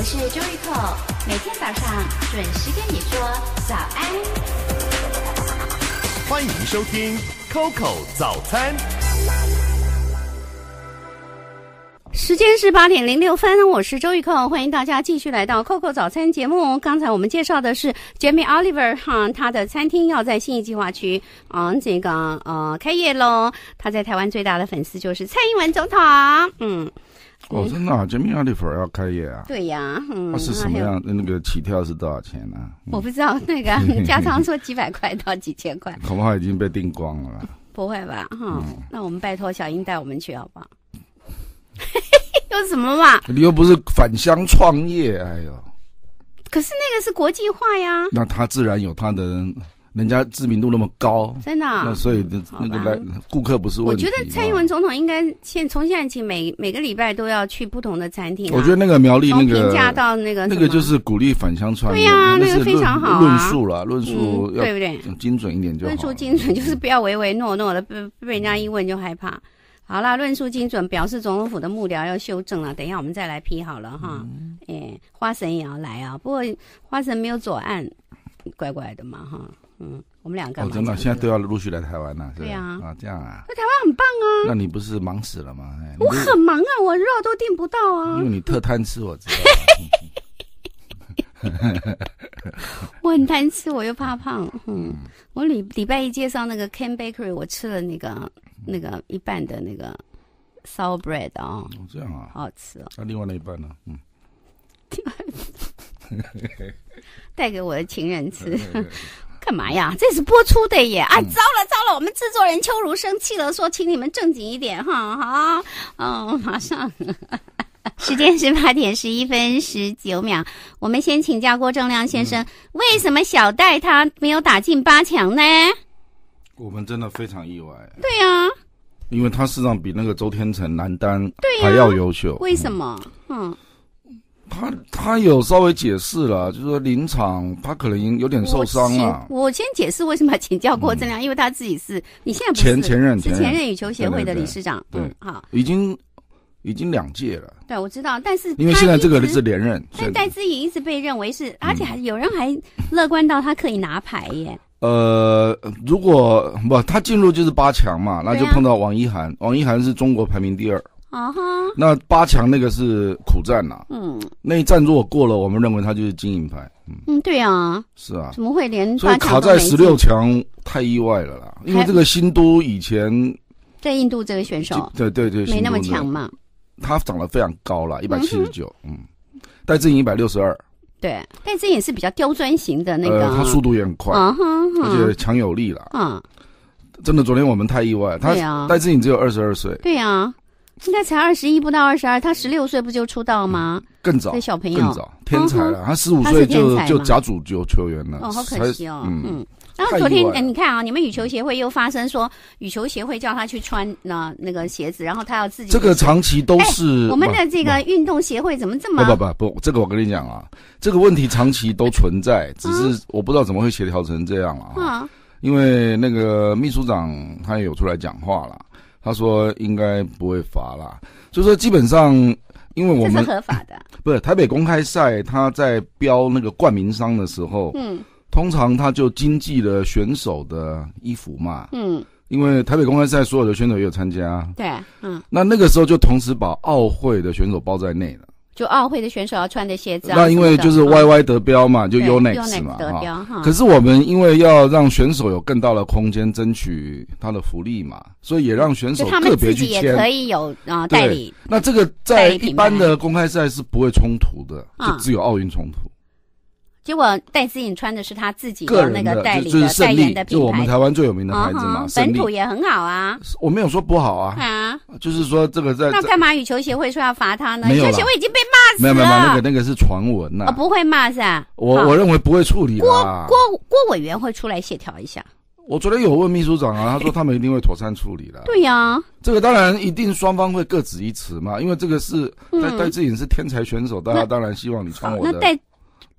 我是周玉蔻，每天早上准时跟你说早安。欢迎收听 Coco 早餐。时间是八点零六分，我是周玉蔻，欢迎大家继续来到 Coco 早餐节目。刚才我们介绍的是 Jamie Oliver 哈，他的餐厅要在新义计划区啊这个呃开业喽。他在台湾最大的粉丝就是蔡英文总统，嗯。哦，真的，啊，杰米奥利弗要开业啊！对呀，那是什么样的？那个起跳是多少钱呢？我不知道，那个家常 说几百块到几千块。恐怕已经被订光了吧？不会吧？哈，那我们拜托小英带我们去，好不好？有什么嘛？你又不是返乡创业，哎呦！可是那个是国际化呀，那他自然有他的。人家知名度那么高，真的，那所以那个来顾客不是问题。我觉得蔡英文总统应该现从现在起每每个礼拜都要去不同的餐厅。我觉得那个苗栗那个评价到那个那个就是鼓励返乡创业。对呀，那个非常好啊。论述了，论述要对不对？精准一点就论述精准就是不要唯唯诺诺的，被被人家一问就害怕。好了，论述精准表示总统府的幕僚要修正了，等一下我们再来批好了哈。哎，花神也要来啊，不过花神没有左岸，怪怪的嘛哈。嗯，我们两个我真的现在都要陆续来台湾了，对啊，啊这样啊，那台湾很棒啊。那你不是忙死了吗？我很忙啊，我肉都订不到啊，因为你特贪吃，我知道。我很贪吃，我又怕胖，嗯，我礼礼拜一介绍那个 Ken Bakery，我吃了那个那个一半的那个 sour bread 啊，哦这样啊，好好吃。哦。那另外那一半呢？嗯，带给我的情人吃。干嘛呀？这是播出的耶！啊，糟了糟了，我们制作人秋如生气了，说请你们正经一点哈哈。嗯，马上，时间是八点十一分十九秒。我们先请教郭正亮先生，为什么小戴他没有打进八强呢？我们真的非常意外。对呀，因为他实际上比那个周天成男单还要优秀。为什么？嗯。他他有稍微解释了，就是说临场他可能有点受伤了。我先解释为什么请教郭振亮，因为他自己是，你现在前前任，是前任羽球协会的理事长，对，好，已经已经两届了。对，我知道，但是因为现在这个是连任，但戴资颖一直被认为是，而且还有人还乐观到他可以拿牌耶。呃，如果不他进入就是八强嘛，那就碰到王一涵，王一涵是中国排名第二。啊哈！那八强那个是苦战呐。嗯，那一战如果过了，我们认为他就是金银牌。嗯，对啊。是啊。怎么会连卡在十六强太意外了啦？因为这个新都以前在印度这个选手，对对对，没那么强嘛。他长得非常高了，一百七十九。嗯，戴志颖一百六十二。对，戴志颖是比较刁钻型的那个，他速度也很快，而且强有力了。嗯，真的，昨天我们太意外。他戴志颖只有二十二岁。对呀。现在才二十一，不到二十二，他十六岁不就出道吗？更早的小朋友，更早天才了。他十五岁就就甲组就球员了，哦，好可惜哦。嗯，然后昨天，你看啊，你们羽球协会又发生说，羽球协会叫他去穿那那个鞋子，然后他要自己。这个长期都是我们的这个运动协会怎么这么不不不不？这个我跟你讲啊，这个问题长期都存在，只是我不知道怎么会协调成这样了啊。因为那个秘书长他也有出来讲话了。他说应该不会罚啦。就是说基本上，因为我们是合法的，不是台北公开赛，他在标那个冠名商的时候，嗯，通常他就经济的选手的衣服嘛，嗯，因为台北公开赛所有的选手也有参加，对，嗯，那那个时候就同时把奥会的选手包在内了。就奥运会的选手要穿的鞋子，那因为就是 Y Y 得标嘛，就 u n i x 嘛，得标哈。可是我们因为要让选手有更大的空间争取他的福利嘛，所以也让选手个别去签。也可以有啊代理。那这个在一般的公开赛是不会冲突的，就只有奥运冲突。结果戴姿颖穿的是他自己的那个代理的胜利的品牌，就我们台湾最有名的牌子嘛，本土也很好啊。我没有说不好啊，就是说这个在。那干嘛羽球协会说要罚他呢？羽球协会已经被骂死了。没有没有，那个那个是传闻呐。不会骂噻。我我认为不会处理的。郭郭郭委员会出来协调一下。我昨天有问秘书长啊，他说他们一定会妥善处理的。对呀。这个当然一定双方会各执一词嘛，因为这个是戴戴志颖是天才选手，大家当然希望你穿我的。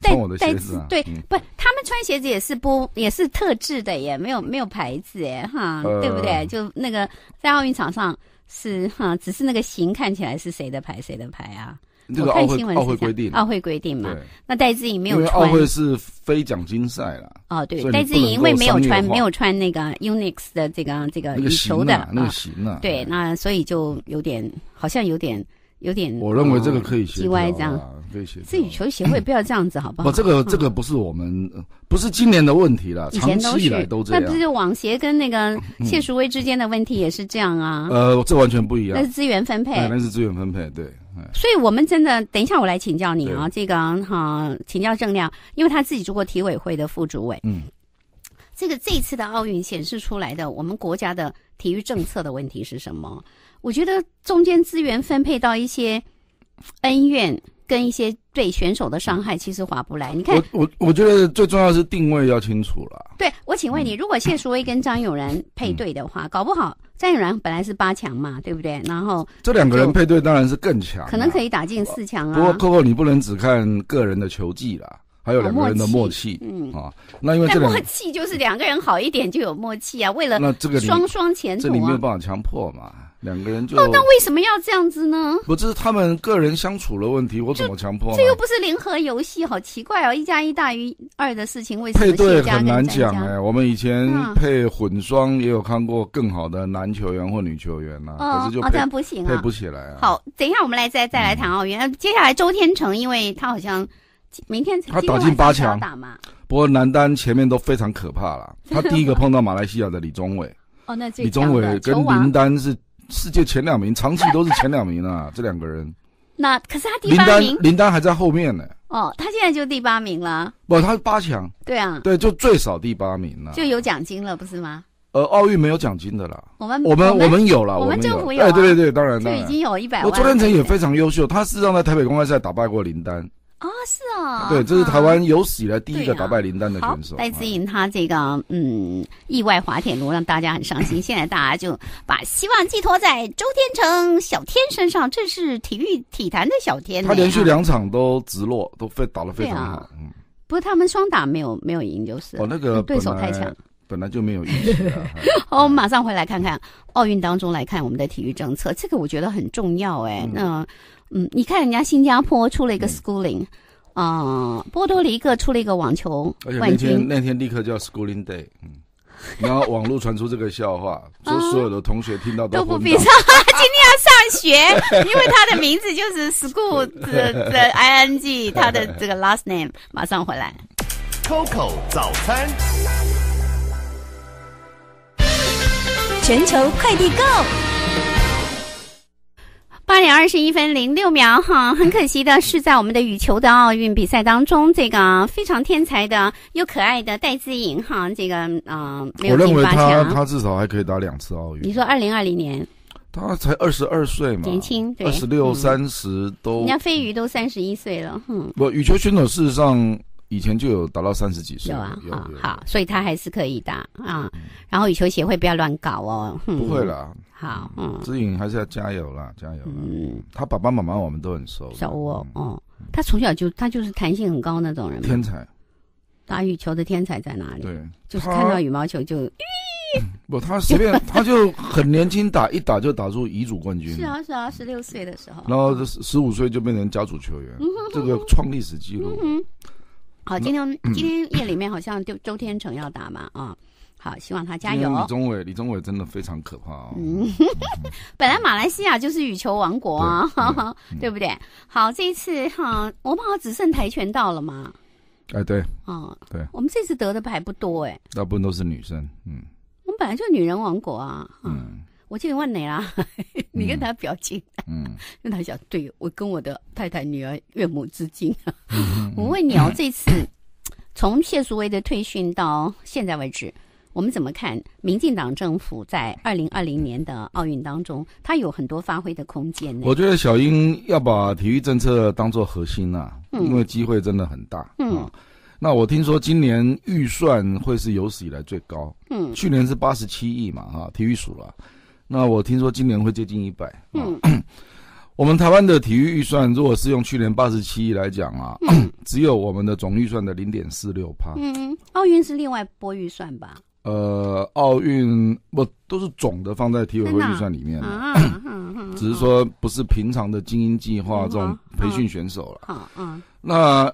戴戴，对不？他们穿鞋子也是不，也是特制的耶，没有没有牌子耶，哈，对不对？就那个在奥运场上是哈，只是那个型看起来是谁的牌谁的牌啊？这个奥运会规定，奥会规定嘛。那戴志颖没有穿，因为奥会是非奖金赛了。哦，对，戴志颖因为没有穿，没有穿那个 u n i x 的这个这个羽球的那啊。对，那所以就有点，好像有点。有点，我认为这个可以协调，可以协调。自己球协会不要这样子，好不好？不，这个这个不是我们，不是今年的问题了，长期的都这样。那不是网协跟那个谢淑薇之间的问题也是这样啊？呃，这完全不一样。那是资源分配。那是资源分配，对。所以我们真的，等一下我来请教你啊，这个哈请教郑亮，因为他自己做过体委会的副主委。嗯。这个这次的奥运显示出来的，我们国家的。体育政策的问题是什么？我觉得中间资源分配到一些恩怨跟一些对选手的伤害，其实划不来。你看，我我我觉得最重要是定位要清楚了。对，我请问你，如果谢淑薇跟张永然配对的话，搞不好张永然本来是八强嘛，对不对？然后这两个人配对当然是更强，可能可以打进四强啊。不过扣扣，你不能只看个人的球技啦。还有两个人的默契，嗯啊，那因为默契就是两个人好一点就有默契啊。为了那这个双双前途，这里没有办法强迫嘛，两个人就哦，那为什么要这样子呢？不是他们个人相处的问题，我怎么强迫？这又不是零和游戏，好奇怪哦！一加一大于二的事情，为什么配对很难讲？哎，我们以前配混双也有看过更好的男球员或女球员呢，可是就配不行，配不起来。好，等一下我们来再再来谈奥运。接下来周天成，因为他好像。明天他打进八强，不过男单前面都非常可怕了。他第一个碰到马来西亚的李宗伟，哦，那李宗伟跟林丹是世界前两名，长期都是前两名啊，这两个人。那可是他第八名，林丹还在后面呢。哦，他现在就第八名了。不，他是八强。对啊，对，就最少第八名了，就有奖金了，不是吗？呃，奥运没有奖金的啦，我们我们我们有了，我们政府有。哎，对对对，当然了，就已经有一百万。我周天成也非常优秀，他是上在台北公开赛打败过林丹。啊，是啊，对，这是台湾有史以来第一个打败林丹的选手。戴资颖，他这个嗯意外滑铁卢，让大家很伤心。现在大家就把希望寄托在周天成小天身上，这是体育体坛的小天。他连续两场都直落，都非打得非常好。嗯，不是他们双打没有没有赢，就是哦那个对手太强，本来就没有运气。好，我们马上回来看看奥运当中来看我们的体育政策，这个我觉得很重要。哎，那。嗯，你看人家新加坡出了一个 schooling，啊，波多黎各出了一个网球冠军。那天那天立刻叫 schooling day，嗯，然后网络传出这个笑话，说所有的同学听到都不必说，今天要上学，因为他的名字就是 school 的的 i n g，他的这个 last name，马上回来。Coco 早餐，全球快递购。八点二十一分零六秒哈，很可惜的是，在我们的羽球的奥运比赛当中，这个非常天才的又可爱的戴资颖哈，这个嗯，我认为他他至少还可以打两次奥运。你说二零二零年，他才二十二岁嘛，年轻，二十六、三十都，人家飞鱼都三十一岁了，哼，不，羽球选手事实上。以前就有打到三十几岁，有啊，好，所以他还是可以的啊。然后羽球协会不要乱搞哦，不会了。好，嗯，志颖还是要加油啦，加油。嗯，他爸爸妈妈我们都很熟，熟哦。哦，他从小就他就是弹性很高那种人，天才。打羽球的天才在哪里？对，就是看到羽毛球就，不，他随便，他就很年轻打，一打就打入乙组冠军。是啊，是啊，十六岁的时候，然后十五岁就变成甲组球员，这个创历史记录。嗯。好，今天今天夜里面好像就周天成要打嘛啊，好，希望他加油。李宗伟，李宗伟真的非常可怕啊。嗯，本来马来西亚就是羽球王国，啊，对不对？好，这一次哈，我们好像只剩跆拳道了嘛。哎，对，嗯，对，我们这次得的牌不多哎，大部分都是女生，嗯，我们本来就女人王国啊，嗯。我就问你啦，你跟他表情，嗯，那 他讲对我跟我的太太、女儿、岳母致敬我问你哦，这次从谢淑威的退训到现在为止，我们怎么看民进党政府在二零二零年的奥运当中，他有很多发挥的空间？我觉得小英要把体育政策当做核心呐，因为机会真的很大。嗯，那我听说今年预算会是有史以来最高。嗯，去年是八十七亿嘛，哈，体育署了。那我听说今年会接近一百。嗯，我们台湾的体育预算，如果是用去年八十七亿来讲啊，只有我们的总预算的零点四六趴。嗯，奥运是另外拨预算吧？呃，奥运不都是总的放在体育预算里面啊？只是说不是平常的精英计划这种培训选手了。嗯嗯。那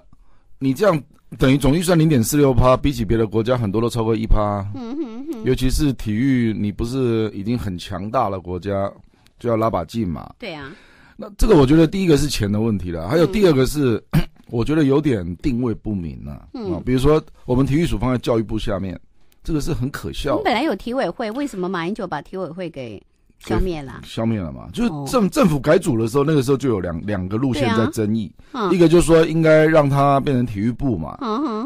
你这样等于总预算零点四六趴，比起别的国家很多都超过一趴。嗯哼。尤其是体育，你不是已经很强大了国家，就要拉把劲嘛。对啊，那这个我觉得第一个是钱的问题了，还有第二个是，我觉得有点定位不明啊。嗯，比如说我们体育署放在教育部下面，这个是很可笑。我们本来有体委会，为什么马英九把体委会给？消灭了，消灭了嘛，就是政政府改组的时候，那个时候就有两两个路线在争议，一个就是说应该让它变成体育部嘛，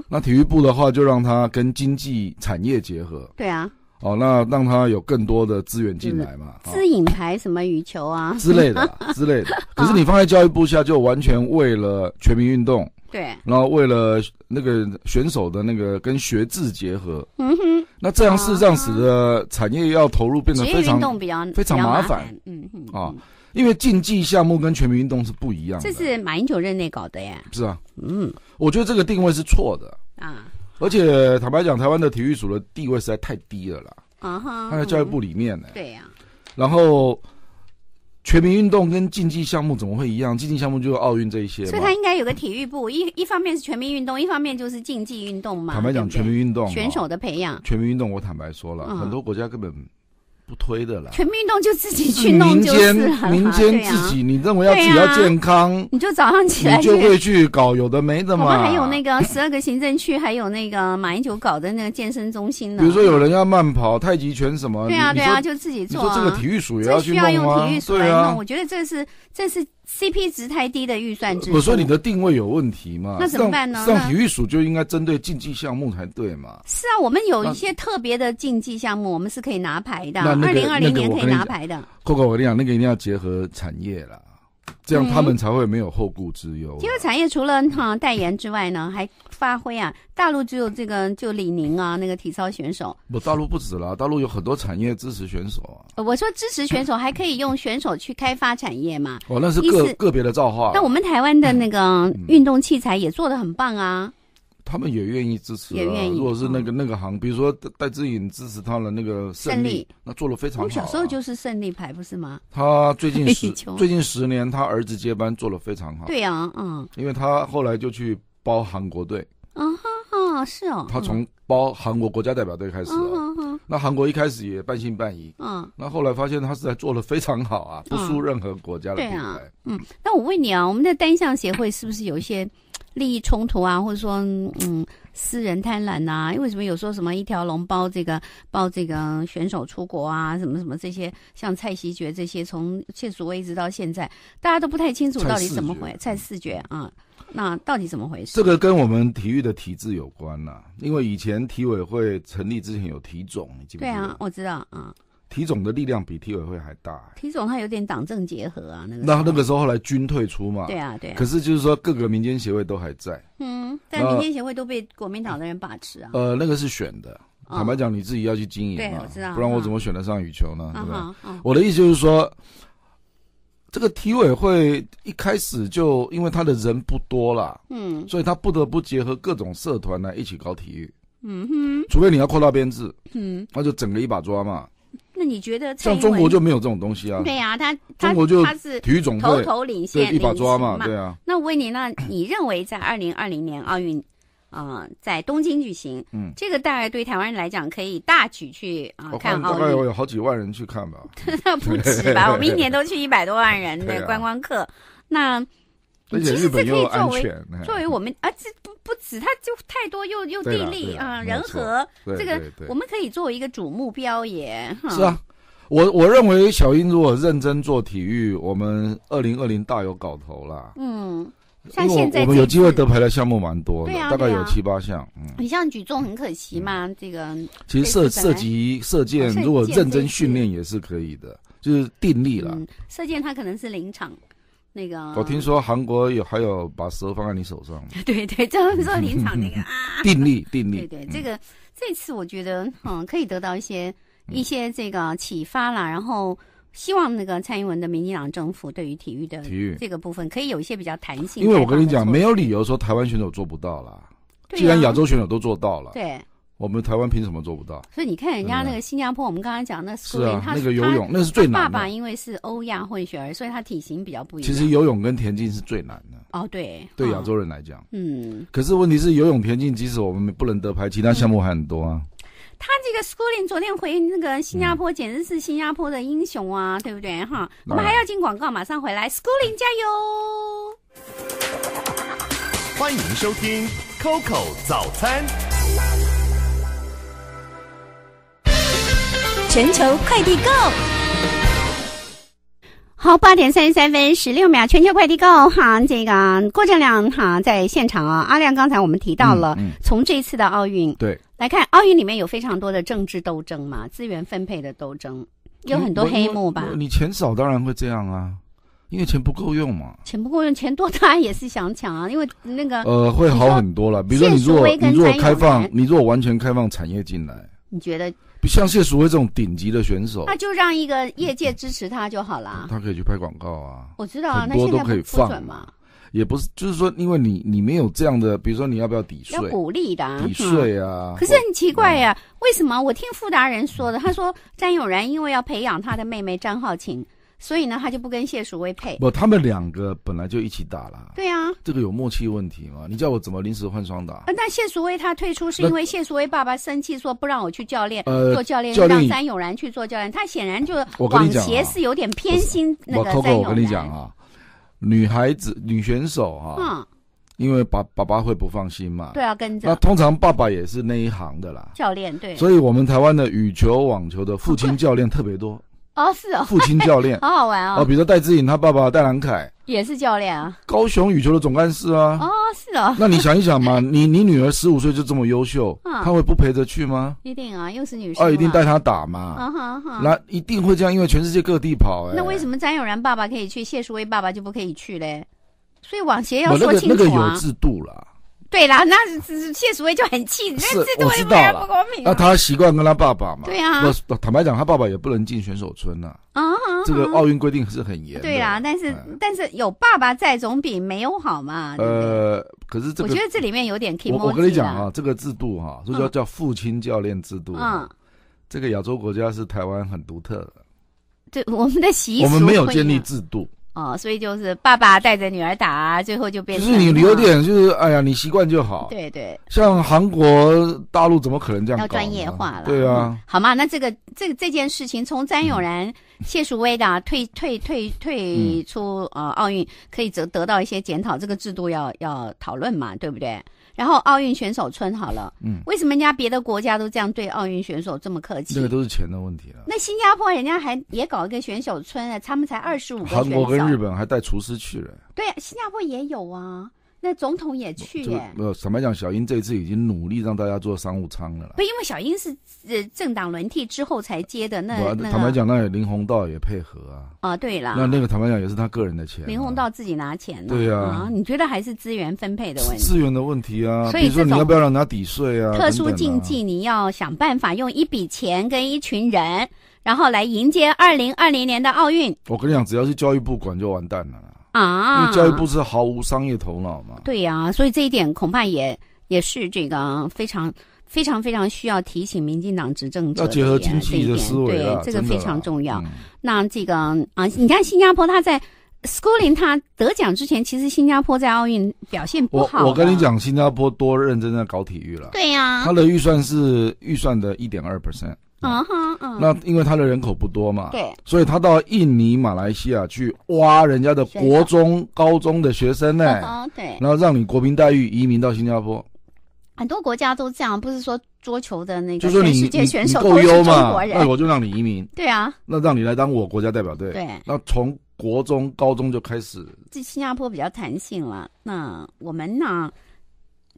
那体育部的话就让它跟经济产业结合，对啊。哦，那让他有更多的资源进来嘛？资影牌什么羽球啊之类的 之类的。可是你放在教育部下，就完全为了全民运动。对。然后为了那个选手的那个跟学制结合。嗯哼。那这样事实上使得产业要投入变得非常动比较非常麻烦。嗯嗯。啊，因为竞技项目跟全民运动是不一样。这是马英九任内搞的呀。是啊。嗯，我觉得这个定位是错的。啊。而且坦白讲，台湾的体育署的地位实在太低了啦。啊哈，他在教育部里面呢。对呀。然后，全民运动跟竞技项目怎么会一样？竞技项目就是奥运这一些。所以他应该有个体育部，一一方面是全民运动，一方面就是竞技运动嘛。坦白讲，全民运动选手的培养，全民运动我坦白说了，很多国家根本。不推的了，全运动就自己去弄，就是民间民间自己。你认为要自己要健康，你就早上起来就会去搞有的没的嘛。我们还有那个十二个行政区，还有那个马英九搞的那个健身中心呢。比如说有人要慢跑、太极拳什么，对啊对啊，就自己做啊。这个体育署也要去弄啊，对啊。我觉得这是这是。CP 值太低的预算，我说你的定位有问题嘛？那怎么办呢？上体育署就应该针对竞技项目才对嘛？是啊，我们有一些特别的竞技项目，我们是可以拿牌的。二零二零年可以拿牌的。Coco，我跟你讲，那个一定要结合产业了。这样他们才会没有后顾之忧。因为产业除了哈代言之外呢，还发挥啊。大陆只有这个就李宁啊，那个体操选手。不，大陆不止了，大陆有很多产业支持选手啊。我说支持选手，还可以用选手去开发产业嘛？哦，那是个个别的造化。那我们台湾的那个运动器材也做的很棒啊。他们也愿意支持，如果是那个那个行，比如说戴志颖支持他的那个胜利，那做的非常好。我小时候就是胜利牌，不是吗？他最近十 最近十年，他儿子接班做的非常好。对呀，嗯，因为他后来就去包韩国队啊哈哈，是哦，他从。包韩国国家代表队开始，那韩国一开始也半信半疑，嗯，那后来发现他是在做的非常好啊，不输任何国家的品牌。嗯，那我问你啊，我们的单项协会是不是有一些利益冲突啊，或者说嗯，私人贪婪呐？因为什么有说什么一条龙包这个包这个选手出国啊，什么什么这些，像蔡希觉这些从谢淑薇一直到现在，大家都不太清楚到底怎么回蔡四觉啊。那到底怎么回事？这个跟我们体育的体制有关呐，因为以前体委会成立之前有体总，记得？对啊，我知道啊，体总的力量比体委会还大。体总他有点党政结合啊，那个。那那个时候后来军退出嘛，对啊，对。啊。可是就是说各个民间协会都还在。嗯，但民间协会都被国民党的人把持啊。呃，那个是选的，坦白讲你自己要去经营，对，我知道，不然我怎么选得上羽球呢？对吧？我的意思就是说。这个体委会一开始就因为他的人不多了，嗯，所以他不得不结合各种社团来一起搞体育，嗯哼，除非你要扩大编制，嗯，那就整个一把抓嘛。那你觉得像中国就没有这种东西啊？对啊，他中国就他是体育总会头领先一把抓嘛，对啊。那温尼，那你认为在二零二零年奥运？啊，在东京举行，嗯，这个大概对台湾人来讲可以大举去啊看啊，大概有好几万人去看吧，不止吧？我们一年都去一百多万人 的观光客，那而且日本以作为作为我们啊，这不不止，他就太多又又地利啊，人和，这个我们可以作为一个主目标也。是啊，我我认为小英如果认真做体育，我们二零二零大有搞头了。嗯。像现在我们有机会得牌的项目蛮多，的，啊，大概有七八项。嗯，你像举重很可惜嘛，这个其实射射击射箭，如果认真训练也是可以的，就是定力了。射箭它可能是临场那个。我听说韩国有还有把蛇放在你手上。对对，就是说 临场那个。定力，定力。对对，这个这次我觉得，嗯，可以得到一些一些这个启发啦，然后。希望那个蔡英文的民进党政府对于体育的体育这个部分，可以有一些比较弹性。因为我跟你讲，没有理由说台湾选手做不到啦。既然亚洲选手都做到了，对，我们台湾凭什么做不到？所以你看人家那个新加坡，我们刚刚讲那是是那个游泳那是最难的。爸爸因为是欧亚混血儿，所以他体型比较不一样。其实游泳跟田径是最难的。哦，对，对亚洲人来讲，嗯。可是问题是，游泳、田径，即使我们不能得牌，其他项目还很多啊。他这个 schooling 昨天回那个新加坡，简直是新加坡的英雄啊，对不对哈？我们还要进广告，马上回来，schooling 加油！欢迎收听 Coco 早餐，全球快递 go。好，八点三十三分十六秒，全球快递 go。哈，这个郭正亮哈在现场啊，阿亮刚才我们提到了，从这次的奥运对。来看奥运里面有非常多的政治斗争嘛，资源分配的斗争，有很多黑幕吧。你钱少当然会这样啊，因为钱不够用嘛。钱不够用，钱多当然也是想抢啊，因为那个呃会好很多了。比如说你果你果开放，你如果完全开放产业进来，你觉得像谢淑薇这种顶级的选手，那就让一个业界支持他就好了。他可以去拍广告啊，我知道啊，那现都可以放嘛。也不是，就是说，因为你你没有这样的，比如说你要不要抵税？要鼓励的抵税啊！可是很奇怪呀，为什么？我听傅达人说的，他说詹永然因为要培养他的妹妹张浩晴，所以呢，他就不跟谢淑薇配。不，他们两个本来就一起打了。对啊，这个有默契问题嘛？你叫我怎么临时换双打？那谢淑薇她退出是因为谢淑薇爸爸生气，说不让我去教练做教练，让张永然去做教练。他显然就往邪是有点偏心那个你永然。女孩子、女选手哈，因为爸爸爸会不放心嘛，对啊，跟着。那通常爸爸也是那一行的啦，教练对。所以，我们台湾的羽球、网球的父亲 教练特别多。哦，是哦，父亲教练，好好玩哦。哦，比如说戴志颖，他爸爸戴兰凯。也是教练啊，高雄羽球的总干事啊。哦，是哦。那你想一想嘛，你你女儿十五岁就这么优秀，她会不陪着去吗？一定啊，又是女生，啊，一定带她打嘛。啊好好，那一定会这样，因为全世界各地跑。哎，那为什么张友然爸爸可以去，谢淑薇爸爸就不可以去嘞？所以网协要说清楚啊。那个那个有制度了。对啦，那谢淑薇就很气，那制度当然不公平。那他习惯跟他爸爸嘛。对啊。坦白讲，他爸爸也不能进选手村呐。啊这个奥运规定是很严。对啦，但是但是有爸爸在，总比没有好嘛。呃，可是这我觉得这里面有点，我我跟你讲啊，这个制度哈，说叫叫父亲教练制度啊，这个亚洲国家是台湾很独特的。对我们的习俗，我们没有建立制度。哦，所以就是爸爸带着女儿打，最后就变成就是你有点就是，哎呀，你习惯就好。对对，像韩国大陆怎么可能这样？要专业化了，对啊，好嘛，那这个这这件事情，从张永然、谢淑薇的退退退退出呃奥运，可以得得到一些检讨，这个制度要要讨论嘛，对不对？然后奥运选手村好了，嗯，为什么人家别的国家都这样对奥运选手这么客气？这个都是钱的问题了。那新加坡人家还也搞一个选手村啊，他们才二十五个选手。韩国跟日本还带厨师去了。对，新加坡也有啊。那总统也去耶？呃，坦白讲，小英这次已经努力让大家坐商务舱了。不，因为小英是呃政党轮替之后才接的那那坦白讲，那林鸿道也配合啊。啊，对了，那那个坦白讲也是他个人的钱。林鸿道自己拿钱。对呀。你觉得还是资源分配的问题？资源的问题啊。所以这你要不要让他抵税啊？特殊禁忌，你要想办法用一笔钱跟一群人，然后来迎接二零二零年的奥运。我跟你讲，只要是教育部管就完蛋了。啊，教育不是毫无商业头脑吗？对呀，所以这一点恐怕也也是这个非常、非常、非常需要提醒民进党执政者的思维，对，这个非常重要。那这个啊，你看新加坡，他在 schooling 他得奖之前，其实新加坡在奥运表现不好。我我跟你讲，新加坡多认真在搞体育了。对呀，他的预算是预算的一点二 percent。嗯哼嗯，那因为他的人口不多嘛，对，所以他到印尼、马来西亚去挖人家的国中、高中的学生呢，哦对，然后让你国民待遇，移民到新加坡，很多国家都这样，不是说桌球的那个世界选手够优嘛，那我就让你移民，对啊，那让你来当我国家代表队，对，那从国中、高中就开始，这新加坡比较弹性了，那我们呢？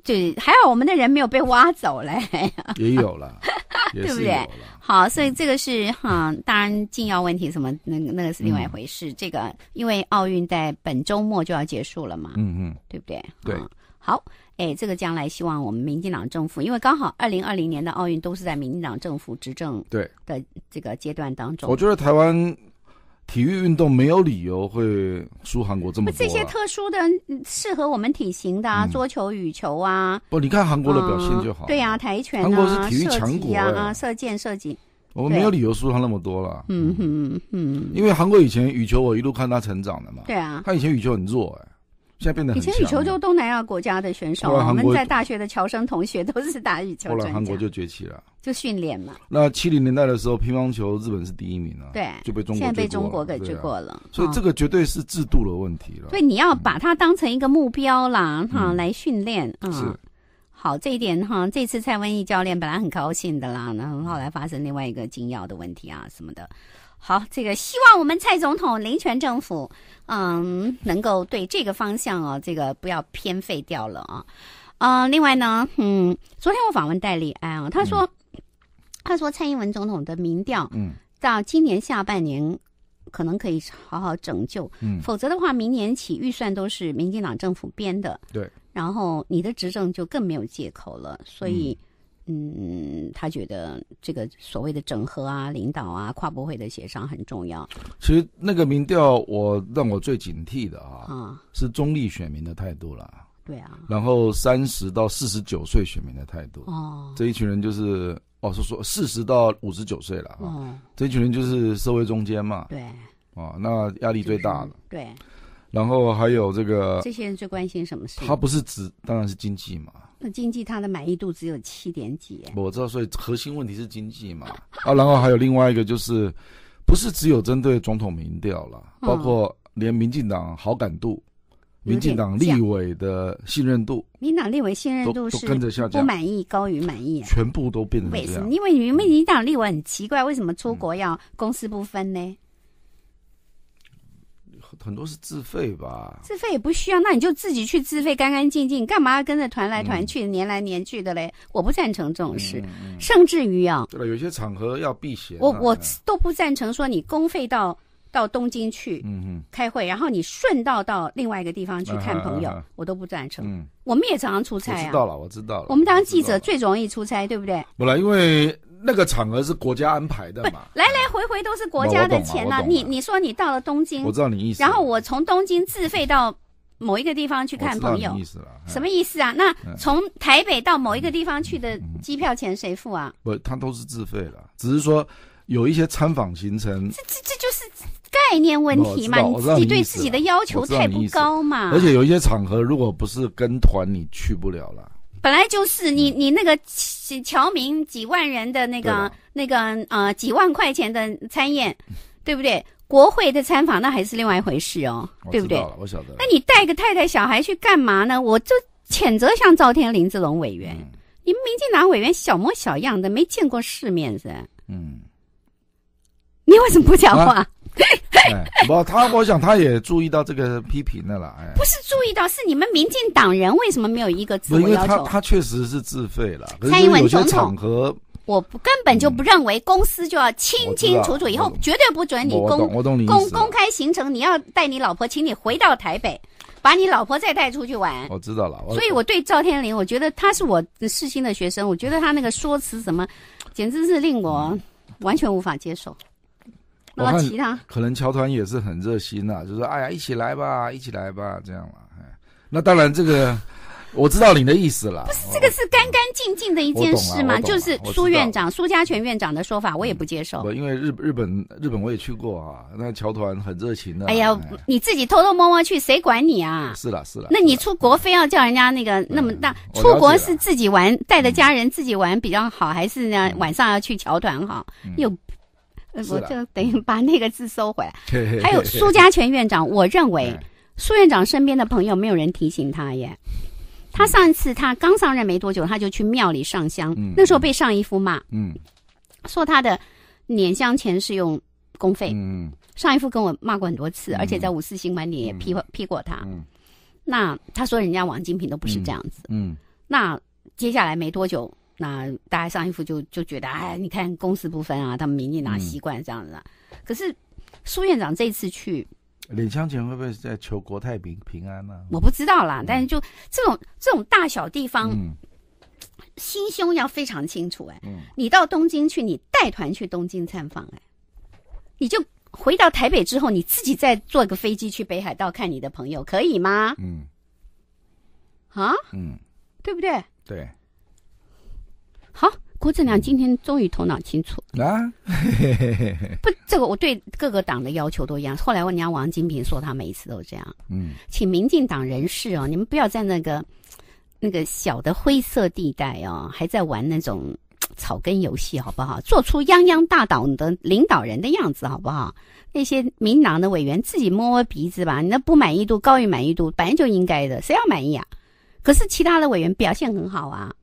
对，还好我们的人没有被挖走嘞，也有了，对不对？好，所以这个是哈，当然禁药问题什么，那个那个是另外一回事。这个因为奥运在本周末就要结束了嘛，嗯嗯，对不对？对，好，哎，这个将来希望我们民进党政府，因为刚好二零二零年的奥运都是在民进党政府执政对的这个阶段当中。我觉得台湾。体育运动没有理由会输韩国这么多。这些特殊的适合我们体型的桌球、羽球啊。不，你看韩国的表现就好。对呀，跆拳啊，射箭啊，射箭。我们没有理由输他那么多了。嗯哼嗯因为韩国以前羽球我一路看他成长的嘛。对啊。他以前羽球很弱哎。现在变得以前羽球就东南亚国家的选手，我们在大学的乔生同学都是打羽球。后来韩国就崛起了，就训练嘛。那七零年代的时候，乒乓球日本是第一名啊，对，就被中国现在被中国给追过了。所以这个绝对是制度的问题了。所以你要把它当成一个目标啦，哈，来训练啊。是。好，这一点哈，这次蔡文义教练本来很高兴的啦，那后来发生另外一个紧要的问题啊，什么的。好，这个希望我们蔡总统、林权政府，嗯，能够对这个方向啊，这个不要偏废掉了啊。嗯，另外呢，嗯，昨天我访问戴立安啊，他说，他说蔡英文总统的民调，嗯，到今年下半年可能可以好好拯救，嗯，否则的话，明年起预算都是民进党政府编的，对，然后你的执政就更没有借口了，所以。嗯，他觉得这个所谓的整合啊、领导啊、跨部会的协商很重要。其实那个民调，我让我最警惕的啊，是中立选民的态度了。对啊。然后三十到四十九岁选民的态度。哦。这一群人就是哦，是说四十到五十九岁了啊。嗯。这一群人就是社会中间嘛。对。啊，那压力最大了。对。然后还有这个。这些人最关心什么事？他不是指当然是经济嘛。经济，他的满意度只有七点几。我知道，所以核心问题是经济嘛。啊，然后还有另外一个就是，不是只有针对总统民调了，包括连民进党好感度、民进党立委的信任度，民党立委信任度是跟着下降，不满意高于满意，全部都变成这样。为什么？因为民民进党立委很奇怪，为什么出国要公私不分呢？很多是自费吧，自费也不需要，那你就自己去自费，干干净净，干嘛跟着团来团去、粘来粘去的嘞？我不赞成这种事，甚至于啊，对了，有些场合要避嫌，我我都不赞成说你公费到。到东京去开会，然后你顺道到另外一个地方去看朋友，我都不赞成。我们也常常出差啊。知道了，我知道了。我们当记者最容易出差，对不对？不来因为那个场合是国家安排的嘛。来来回回都是国家的钱呢。你你说你到了东京，我知道你意思。然后我从东京自费到某一个地方去看朋友，什么意思了？什么意思啊？那从台北到某一个地方去的机票钱谁付啊？不，他都是自费的，只是说有一些参访行程，这这这就是。概念问题嘛，你自己对自己的要求太不高嘛。而且有一些场合，如果不是跟团，你去不了了。本来就是你你那个侨民几万人的那个那个呃几万块钱的参宴，对不对？国会的参访那还是另外一回事哦，对不对？我晓得。那你带个太太小孩去干嘛呢？我就谴责像赵天林这种委员，你们民进党委员小模小样的，没见过世面噻。嗯，你为什么不讲话？不，他我想他也注意到这个批评的了。哎，不是注意到，是你们民进党人为什么没有一个自我要求？因为他他确实是自费了。蔡英文总统我不根本就不认为公司就要清清楚楚，以后绝对不准你公公公开行程。你要带你老婆，请你回到台北，把你老婆再带出去玩。我知道了。所以我对赵天林，我觉得他是我世新的学生，我觉得他那个说辞什么，简直是令我完全无法接受。我看可能侨团也是很热心呐，就说哎呀，一起来吧，一起来吧，这样嘛。那当然，这个我知道你的意思了。不是这个是干干净净的一件事嘛？就是苏院长、苏家全院长的说法，我也不接受。因为日日本日本我也去过啊，那侨团很热情的。哎呀，你自己偷偷摸摸去，谁管你啊？是了是了，那你出国非要叫人家那个那么大？出国是自己玩，带着家人自己玩比较好，还是呢晚上要去侨团好？又。我就等于把那个字收回来。还有苏家全院长，我认为苏院长身边的朋友没有人提醒他耶。他上一次他刚上任没多久，他就去庙里上香，那时候被上一夫骂，说他的捻香钱是用公费。上一夫跟我骂过很多次，而且在五四新闻点也批批过他。那他说人家王金平都不是这样子。那接下来没多久。那大家上一夫就就觉得哎，你看公私不分啊，他们明年拿习惯这样子。可是苏院长这次去，李湘前会不会在求国泰平平安呢？我不知道啦，但是就这种这种大小地方，心胸要非常清楚哎。嗯，你到东京去，你带团去东京参访哎，你就回到台北之后，你自己再坐个飞机去北海道看你的朋友，可以吗？嗯。啊。嗯。对不对？对。好，郭正亮今天终于头脑清楚啊！不，这个我对各个党的要求都一样。后来我娘王金平说，他每一次都这样。嗯，请民进党人士哦，你们不要在那个那个小的灰色地带哦，还在玩那种草根游戏，好不好？做出泱泱大党的领导人的样子，好不好？那些民党的委员自己摸摸鼻子吧，你那不满意度高于满意度，本来就应该的，谁要满意啊？可是其他的委员表现很好啊。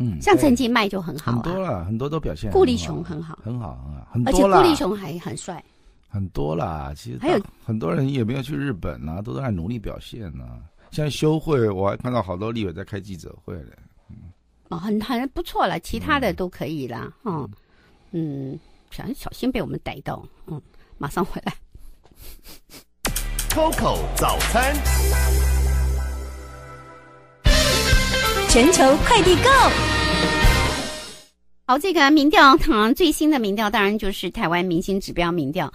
嗯，像陈静麦就很好，很多了，很多都表现。顾立雄很好，很好，很好，而且顾立雄还很帅，很多啦，其实还有很多人也没有去日本啊，都在努力表现呐。像修会，我还看到好多立委在开记者会嘞，嗯，哦，很很不错了，其他的都可以啦。哈，嗯，小心被我们逮到，嗯，马上回来。Coco 早餐。全球快递购。好，这个民调，当然最新的民调当然就是台湾明星指标民调，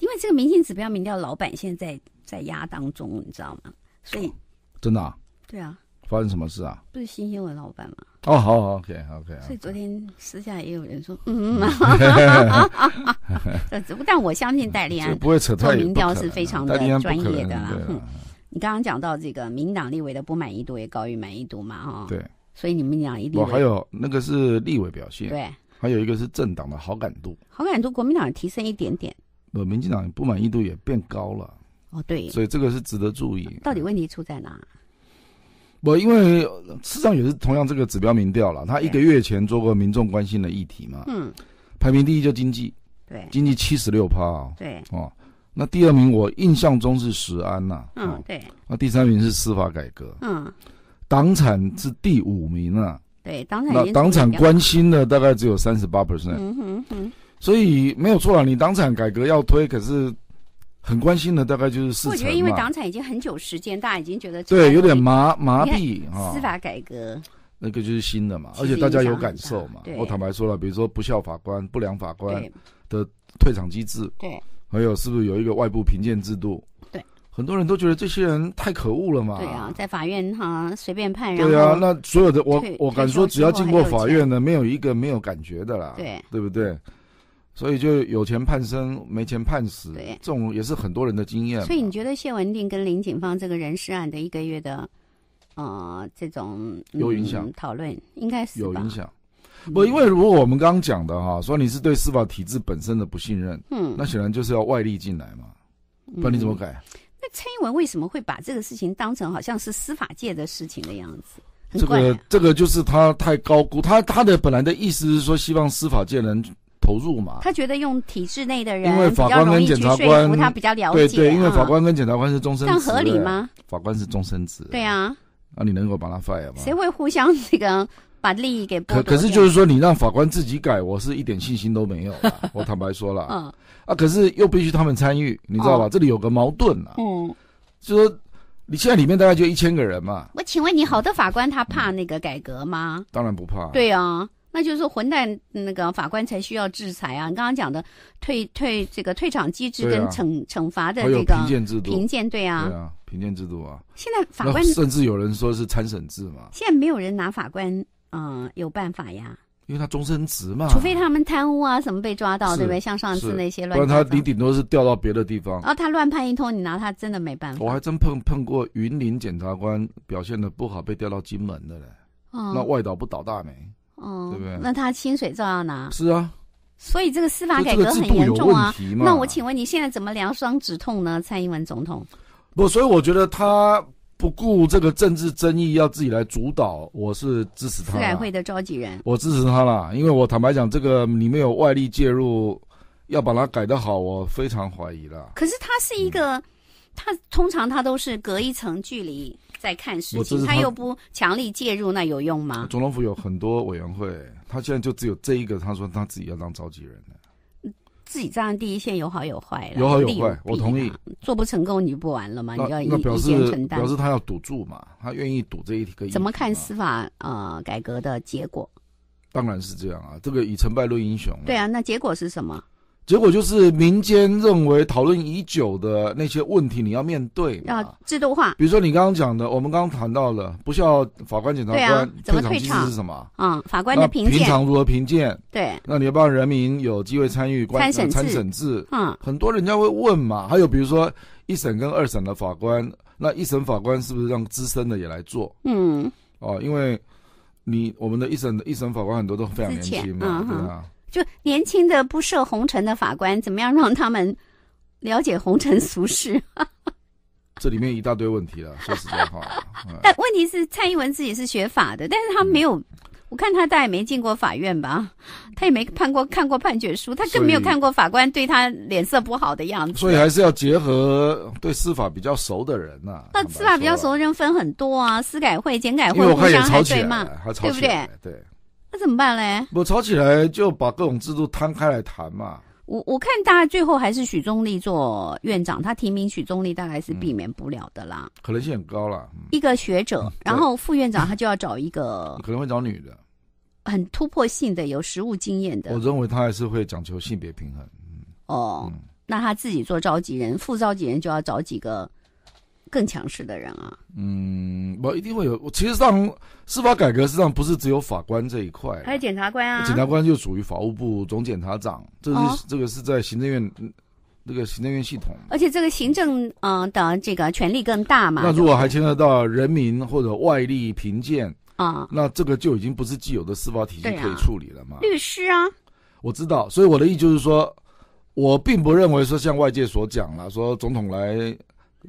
因为这个明星指标民调老板现在在在压当中，你知道吗？所以真的啊？对啊，发生什么事啊？不是新新闻老板吗？哦，好好，OK，OK 啊。所以昨天私下也有人说，嗯，哈哈哈哈但我相信戴利安做民调是非常的专业的啦，你刚刚讲到这个民党立委的不满意度也高于满意度嘛？哈，对，所以你们讲一定我还有那个是立委表现，对，还有一个是政党的好感度，好感度国民党提升一点点，呃，民进党不满意度也变高了，哦，对，所以这个是值得注意，到底问题出在哪？我因为市实上也是同样这个指标民调了，他一个月前做过民众关心的议题嘛，嗯，排名第一就经济，对，经济七十六趴，对，哦。那第二名，我印象中是石安呐。嗯，对。那第三名是司法改革。嗯，党产是第五名啊。对，党产。那党产关心的大概只有三十八 percent。嗯哼哼。所以没有错啊，你党产改革要推，可是很关心的大概就是四成嘛。我觉得，因为党产已经很久时间，大家已经觉得对，有点麻麻痹啊。司法改革那个就是新的嘛，而且大家有感受嘛。我坦白说了，比如说不孝法官、不良法官的退场机制。对。还有是不是有一个外部评鉴制度？对，很多人都觉得这些人太可恶了嘛。对啊，在法院哈随便判，对啊，那所有的我我敢说，只要经过法院的，没有一个没有感觉的啦。对，对不对？所以就有钱判生，没钱判死，对，这种也是很多人的经验。所以你觉得谢文定跟林景芳这个人事案的一个月的，呃，这种有影响讨论，应该是有影响，不，因为如果我们刚刚讲的哈，说你是对司法体制本身的不信任，嗯，那显然就是要外力进来嘛。不然你怎么改？那蔡英文为什么会把这个事情当成好像是司法界的事情的样子？这个这个就是他太高估他他的本来的意思是说希望司法界能投入嘛。他觉得用体制内的人，因为法官跟检察官他比较了解，对对，因为法官跟检察官是终身，样合理吗？法官是终身制，对啊，那你能够把他 fire 吗？谁会互相这个？把利益给可可是就是说，你让法官自己改，我是一点信心都没有。我坦白说了，啊，可是又必须他们参与，你知道吧？这里有个矛盾啊。嗯，就说你现在里面大概就一千个人嘛。我请问你，好的法官他怕那个改革吗？当然不怕。对啊。那就是说，混蛋那个法官才需要制裁啊！你刚刚讲的退退这个退场机制跟惩惩罚的这个评鉴制度，评鉴对啊，对啊，评鉴制度啊。现在法官甚至有人说是参审制嘛。现在没有人拿法官。嗯，有办法呀，因为他终身职嘛，除非他们贪污啊，什么被抓到，对不对？像上次那些乱他你顶多是调到别的地方。哦，他乱判一通，你拿他真的没办法。我还真碰碰过云林检察官表现的不好，被调到金门的嘞。哦，那外岛不倒大霉。哦，对不对？那他薪水照样拿。是啊。所以这个司法改革很严重啊。那我请问你现在怎么量双止痛呢，蔡英文总统？不，所以我觉得他。不顾这个政治争议，要自己来主导，我是支持他。改会的召集人，我支持他啦，因为我坦白讲，这个里面有外力介入，要把它改得好，我非常怀疑了。可是他是一个，他通常他都是隔一层距离在看事，情，他又不强力介入，那有用吗？总统府有很多委员会，他现在就只有这一个，他说他自己要当召集人。自己站在第一线，有好有坏，有好有坏，我同意。做不成功，你就不完了嘛？你要那承担。表示他要赌注嘛？他愿意赌这一个？怎么看司法呃改革的结果？当然是这样啊，这个以成败论英雄。对啊，那结果是什么？结果就是民间认为讨论已久的那些问题，你要面对，要制度化。比如说你刚刚讲的，我们刚刚谈到了，不需要法官、检察官退场机制是什么？嗯，法官的评鉴，平常如何评鉴？对，那你要让人民有机会参与，参参审制。嗯，很多人家会问嘛。还有比如说一审跟二审的法官，那一审法官是不是让资深的也来做？嗯，哦，因为你我们的一审的一审法官很多都非常年轻嘛，对吧？就年轻的不涉红尘的法官，怎么样让他们了解红尘俗世？这里面一大堆问题了，说实话。但问题是，蔡英文自己是学法的，但是他没有，我看他大概没进过法院吧，他也没判过、看过判决书，他更没有看过法官对他脸色不好的样子。所以还是要结合对司法比较熟的人呐。那司法比较熟的人分很多啊，司改会、检改会互相吵起来嘛，对不对？对。那怎么办嘞？我吵起来就把各种制度摊开来谈嘛。我我看大家最后还是许宗力做院长，他提名许宗力大概是避免不了的啦。可能性很高啦。一个学者，然后副院长他就要找一个，可能会找女的，很突破性的，有实务经验的。我认为他还是会讲求性别平衡。哦，那他自己做召集人，副召集人就要找几个。更强势的人啊，嗯，不，一定会有。其实上司法改革实际上不是只有法官这一块，还有检察官啊，检察官就属于法务部总检察长，这是这个是在行政院那个行政院系统，而且这个行政啊的这个权力更大嘛。那如果还牵涉到人民或者外力评鉴啊，那这个就已经不是既有的司法体系可以处理了嘛。律师啊，我知道，所以我的意思就是说，我并不认为说像外界所讲了，说总统来。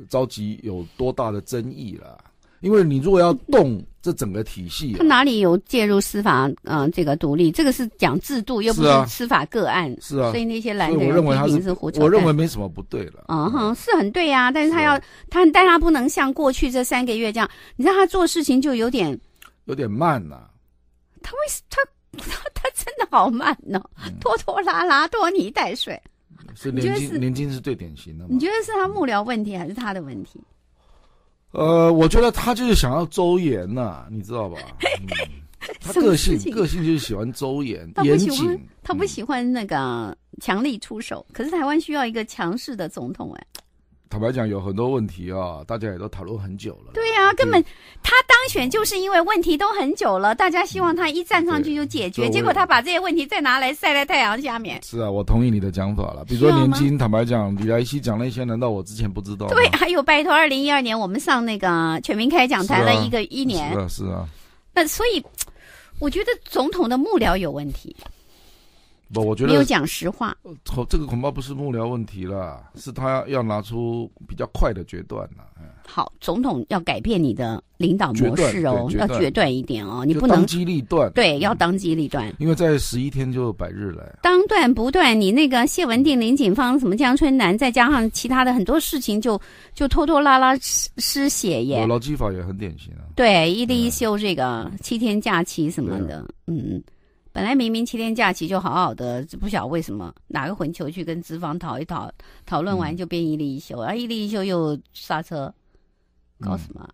着急有多大的争议啦？因为你如果要动这整个体系，他哪里有介入司法？嗯，这个独立，这个是讲制度，又不是司法个案。是啊，所以那些蓝人批评是胡扯。我认为没什么不对了。啊哈，是很对呀。但是他要他，但他不能像过去这三个月这样，你知道他做事情就有点有点慢呐。他为什他他他真的好慢呢？拖拖拉拉，拖泥带水。是年金，年金是最典型的。你觉得是他幕僚问题，还是他的问题？呃，我觉得他就是想要周延呐，你知道吧？他个性，个性就是喜欢周延，他不喜欢，他不喜欢那个强力出手。可是台湾需要一个强势的总统哎。坦白讲，有很多问题啊，大家也都讨论很久了。对呀，根本他当选就是因为问题都很久了，大家希望他一站上去就解决，结果他把这些问题再拿来晒在太阳下面。是啊，我同意你的讲法了。比如说年轻，坦白讲，李莱西讲了一些，难道我之前不知道？对，还 有拜托，二零一二年我们上那个全民开讲台了一个一年。是啊，是啊，那所以我觉得总统的幕僚有问题。不，我觉得没有讲实话。呃，这个恐怕不是幕僚问题了，是他要拿出比较快的决断了。好，总统要改变你的领导模式哦，要决断一点哦，你不能当机立断。对，要当机立断。因为在十一天就百日了。当断不断，你那个谢文定、林景芳、什么江春南，再加上其他的很多事情，就就拖拖拉拉失失血耶。劳基法也很典型啊。对，一例一休这个七天假期什么的，嗯。本来明明七天假期就好好的，不晓得为什么哪个混球去跟资方讨一讨，讨论完就变一例一休，而一利一休又刹车，搞什么？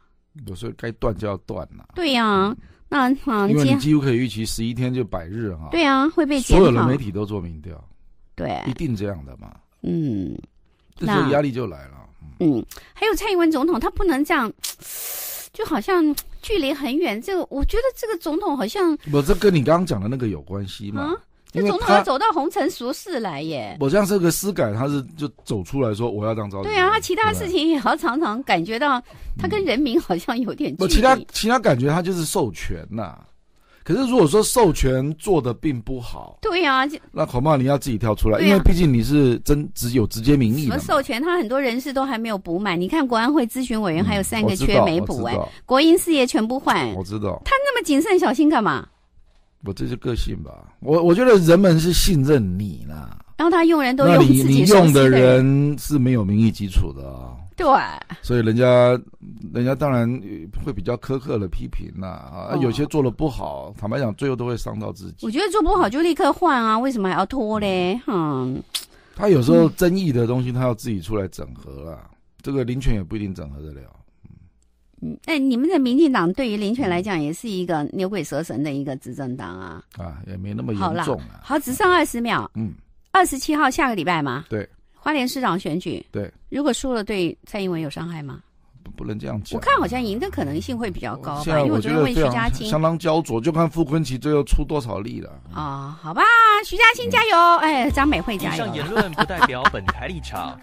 有时候该断就要断了。对呀，那因为你几乎可以预期十一天就百日哈。对啊，会被所有的媒体都做民调，对，一定这样的嘛。嗯，这时候压力就来了。嗯，还有蔡英文总统，他不能这样。就好像距离很远，这个我觉得这个总统好像不，这跟你刚刚讲的那个有关系吗？这总统要走到红尘俗世来耶。我像是个思改，他是就走出来说我要当招。对啊，他其他事情也要常常感觉到他跟人民好像有点。不，其他其他感觉他就是授权呐。可是如果说授权做的并不好，对呀，那恐怕你要自己跳出来，因为毕竟你是真只有直接名义。什么授权？他很多人事都还没有补满，你看国安会咨询委员还有三个缺没补哎，国营事业全部换，我知道。他那么谨慎小心干嘛？我这是个性吧，我我觉得人们是信任你啦。然后他用人都用自己用的人是没有民意基础的啊。对，所以人家，人家当然会比较苛刻的批评呐啊，有些做的不好，坦白讲，最后都会伤到自己。我觉得做不好就立刻换啊，为什么还要拖嘞？哈，他有时候争议的东西，他要自己出来整合了。这个林权也不一定整合得了。嗯，哎，你们的民进党对于林权来讲，也是一个牛鬼蛇神的一个执政党啊。啊，也没那么严重啊。好，只剩二十秒。嗯，二十七号下个礼拜吗？对。花莲市长选举，对，如果输了，对蔡英文有伤害吗？不不能这样子。我看好像赢的可能性会比较高吧，因为我认为徐佳欣相当焦灼，就看傅昆萁最后出多少力了。啊，好吧，徐佳欣加油！哎，张美惠加油！上言论不代表本台立场。